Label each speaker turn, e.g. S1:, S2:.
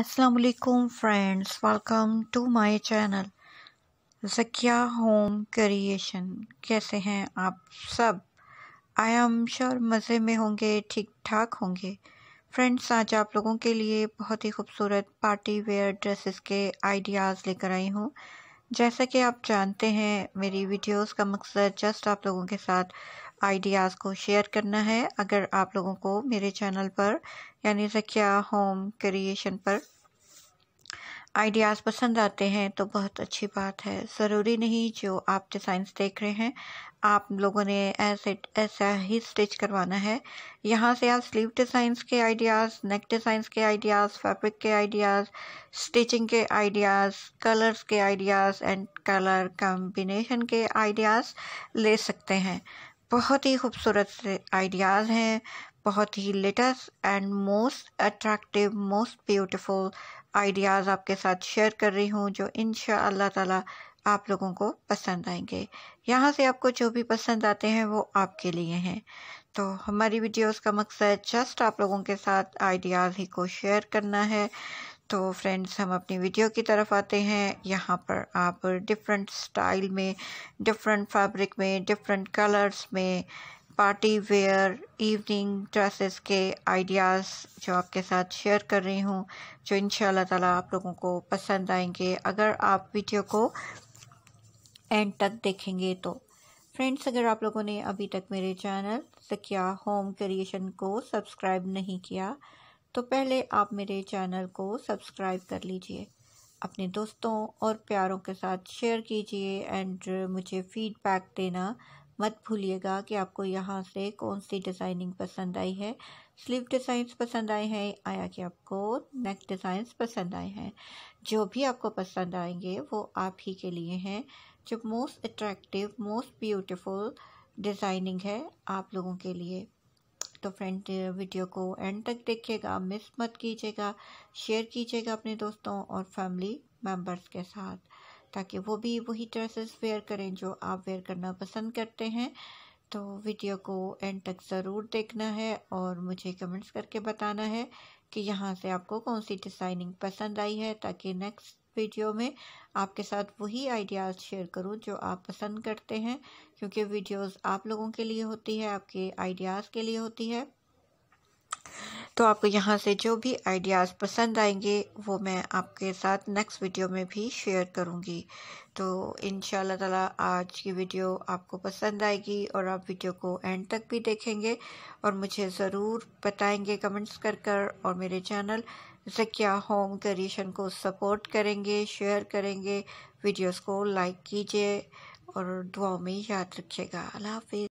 S1: असलकुम friends welcome to my channel Zakia home creation कैसे हैं आप सब आई एम श्योर मज़े में होंगे ठीक ठाक होंगे फ्रेंड्स आज आप लोगों के लिए बहुत ही खूबसूरत पार्टी वेयर ड्रेसेस के आइडियाज़ लेकर आई हूँ जैसा कि आप जानते हैं मेरी वीडियोस का मकसद जस्ट आप लोगों के साथ आइडियाज़ को शेयर करना है अगर आप लोगों को मेरे चैनल पर यानी रखिया होम क्रिएशन पर आइडियाज़ पसंद आते हैं तो बहुत अच्छी बात है ज़रूरी नहीं जो आप डिज़ाइंस देख रहे हैं आप लोगों ने ऐसे ऐसा ही स्टिच करवाना है यहाँ से आप स्लीव डिज़ाइंस के आइडियाज़ नेक डिज़ाइंस के आइडियाज़ फैब्रिक के आइडियाज़ स्टिचिंग के आइडियाज़ कलर्स के आइडियाज़ एंड कलर कॉम्बिनेशन के आइडियाज़ ले सकते हैं बहुत ही खूबसूरत से आइडियाज़ हैं बहुत ही latest and most attractive most beautiful ideas आपके साथ शेयर कर रही हूँ जो इन ताला आप लोगों को पसंद आएंगे यहाँ से आपको जो भी पसंद आते हैं वो आपके लिए हैं तो हमारी वीडियोस का मकसद जस्ट आप लोगों के साथ आइडियाज़ ही को शेयर करना है तो फ्रेंड्स हम अपनी वीडियो की तरफ आते हैं यहाँ पर आप डिफरेंट स्टाइल में डिफरेंट फैब्रिक में डिफरेंट कलर्स में पार्टी वेयर इवनिंग ड्रेसेस के आइडियाज़ जो आपके साथ शेयर कर रही हूँ जो इन ताला आप लोगों को पसंद आएंगे अगर आप वीडियो को एंड तक देखेंगे तो फ्रेंड्स अगर आप लोगों ने अभी तक मेरे चैनल सकिया होम क्रिएशन को सब्सक्राइब नहीं किया तो पहले आप मेरे चैनल को सब्सक्राइब कर लीजिए अपने दोस्तों और प्यारों के साथ शेयर कीजिए एंड मुझे फीडबैक देना मत भूलिएगा कि आपको यहाँ से कौन सी डिज़ाइनिंग पसंद आई है स्लीव डिज़ाइंस पसंद आए हैं आया कि आपको नेक डिज़ाइंस पसंद आए हैं जो भी आपको पसंद आएंगे वो आप ही के लिए हैं जो most attractive most beautiful designing है आप लोगों के लिए तो फ्रेंड वीडियो को एंड तक देखिएगा मिस मत कीजिएगा शेयर कीजिएगा अपने दोस्तों और फैमिली मेम्बर्स के साथ ताकि वो भी वही ड्रेसेस वेयर करें जो आप वेयर करना पसंद करते हैं तो वीडियो को एंड तक ज़रूर देखना है और मुझे कमेंट्स करके बताना है कि यहाँ से आपको कौन सी डिज़ाइनिंग पसंद आई है ताकि नेक्स्ट वीडियो में आपके साथ वही आइडियाज़ शेयर करूं जो आप पसंद करते हैं क्योंकि वीडियोस आप लोगों के लिए होती है आपके आइडियाज़ के लिए होती है तो आपको यहाँ से जो भी आइडियाज़ पसंद आएंगे वो मैं आपके साथ नेक्स्ट वीडियो में भी शेयर करूँगी तो इन ताला आज की वीडियो आपको पसंद आएगी और आप वीडियो को एंड तक भी देखेंगे और मुझे ज़रूर बताएंगे कमेंट्स कर कर और मेरे चैनल जकिया होम करीशन को सपोर्ट करेंगे शेयर करेंगे वीडियोस को लाइक कीजिए और दुआओं में याद रखिएगा अल्लाह